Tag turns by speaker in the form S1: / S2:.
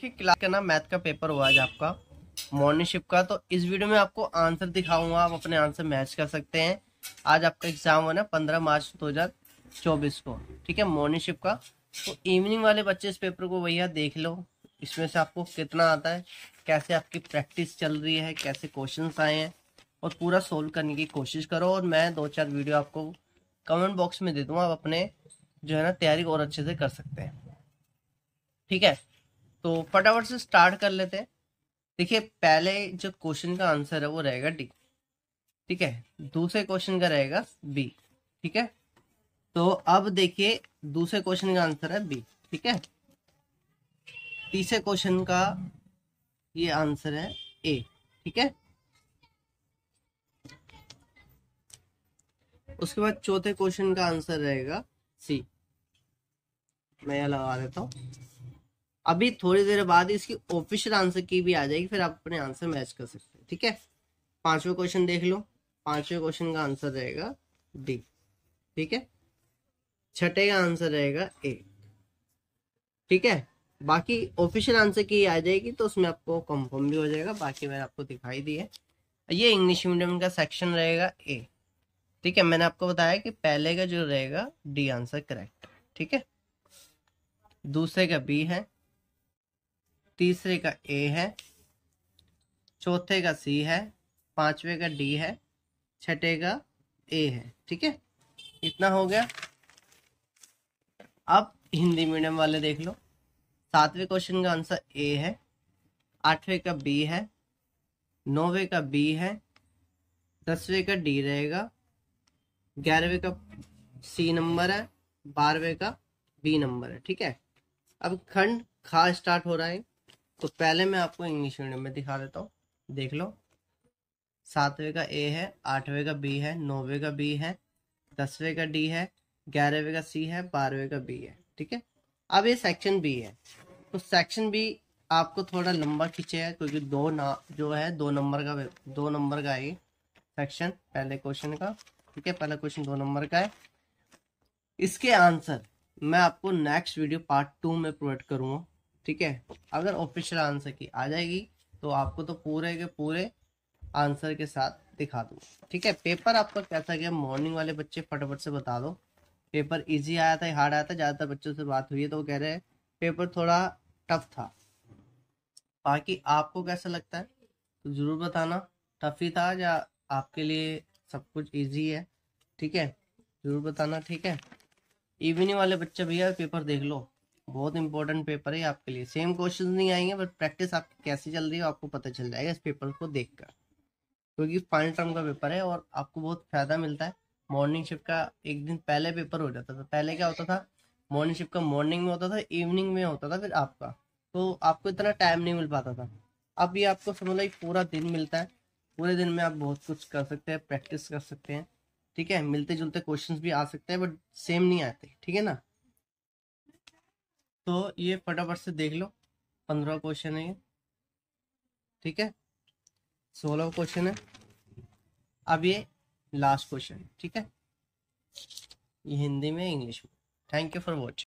S1: देखिए क्लास का ना मैथ का पेपर हुआ आज आपका मॉर्निंग शिफ्ट का तो इस वीडियो में आपको आंसर दिखाऊंगा आप अपने आंसर मैच कर सकते हैं आज आपका एग्जाम होना पंद्रह मार्च दो हजार चौबीस को ठीक है मॉर्निंग शिफ्ट का तो इवनिंग वाले बच्चे इस पेपर को भैया देख लो इसमें से आपको कितना आता है कैसे आपकी प्रैक्टिस चल रही है कैसे क्वेश्चन आए हैं और पूरा सोल्व करने की कोशिश करो और मैं दो चार वीडियो आपको कमेंट बॉक्स में दे दूंगा आप अपने जो है ना तैयारी और अच्छे से कर सकते हैं ठीक है तो फटाफट से स्टार्ट कर लेते हैं देखिए पहले जो क्वेश्चन का आंसर है वो रहेगा डी ठीक है दूसरे क्वेश्चन का रहेगा बी ठीक है तो अब देखिए दूसरे क्वेश्चन का आंसर है बी ठीक है तीसरे क्वेश्चन का ये आंसर है ए ठीक है उसके बाद चौथे क्वेश्चन का आंसर रहेगा सी मैं यहां लगा देता हूं अभी थोड़ी देर बाद इसकी ऑफिशियल आंसर की भी आ जाएगी फिर आप अपने आंसर मैच कर सकते हैं ठीक है पांचवा क्वेश्चन देख लो पांचवें क्वेश्चन का आंसर रहेगा डी ठीक है छठे का आंसर रहेगा ए ठीक है बाकी ऑफिशियल आंसर की आ जाएगी तो उसमें आपको कंफर्म भी हो जाएगा बाकी मैंने आपको दिखाई दी है ये इंग्लिश मीडियम का सेक्शन रहेगा ए ठीक है मैंने आपको बताया कि पहले का जो रहेगा डी आंसर करेक्ट ठीक है दूसरे का बी है तीसरे का ए है चौथे का सी है पांचवे का डी है छठे का ए है ठीक है इतना हो गया अब हिंदी मीडियम वाले देख लो सातवें क्वेश्चन का आंसर ए है आठवें का बी है नौवे का बी है दसवें का डी रहेगा ग्यारहवें का सी नंबर है बारहवें का बी नंबर है ठीक है अब खंड खा स्टार्ट हो रहा है तो पहले मैं आपको इंग्लिश मीडियम में दिखा देता हूँ देख लो सातवें का ए है आठवें का बी है नौवे का बी है दसवें का डी है ग्यारहवें का सी है बारहवें का बी है ठीक है अब ये सेक्शन बी है तो सेक्शन बी आपको थोड़ा लंबा खींचे है क्योंकि दो ना जो है दो नंबर का दो नंबर का ही सेक्शन पहले क्वेश्चन का ठीक है पहला क्वेश्चन दो नंबर का है इसके आंसर मैं आपको नेक्स्ट वीडियो पार्ट टू में प्रोवाइड करूँगा ठीक है अगर ऑफिशियल आंसर की आ जाएगी तो आपको तो पूरे के पूरे आंसर के साथ दिखा दूँ ठीक है पेपर आपका कैसा गया मॉर्निंग वाले बच्चे फटाफट से बता दो पेपर इजी आया था हार्ड आया था ज़्यादातर बच्चों से बात हुई है तो वो कह रहे हैं पेपर थोड़ा टफ था बाकी आपको कैसा लगता है तो ज़रूर बताना टफ ही था या आपके लिए सब कुछ ईजी है ठीक है ज़रूर बताना ठीक है इवनिंग वाले बच्चे भैया पेपर देख लो बहुत इंपॉर्टेंट पेपर है आपके लिए सेम क्वेश्चन नहीं आएंगे बट प्रैक्टिस आपकी कैसे चल रही है आपको पता चल जाएगा इस पेपर को देखकर क्योंकि फाइनल टर्म का पेपर है और आपको बहुत फायदा मिलता है मॉर्निंग शिफ्ट का एक दिन पहले पेपर हो जाता था पहले क्या होता था मॉर्निंग शिफ्ट का मॉर्निंग में होता था इवनिंग में होता था फिर आपका तो आपको इतना टाइम नहीं मिल पाता था अब ये आपको समझ लो पूरा दिन मिलता है पूरे दिन में आप बहुत कुछ कर सकते हैं प्रैक्टिस कर सकते हैं ठीक है मिलते जुलते क्वेश्चन भी आ सकते हैं बट सेम नहीं आते ठीक है ना तो ये फटाफट से देख लो पंद्रह क्वेश्चन है ये ठीक है सोलह क्वेश्चन है अब ये लास्ट क्वेश्चन ठीक है ये हिंदी में इंग्लिश में थैंक यू फॉर वॉचिंग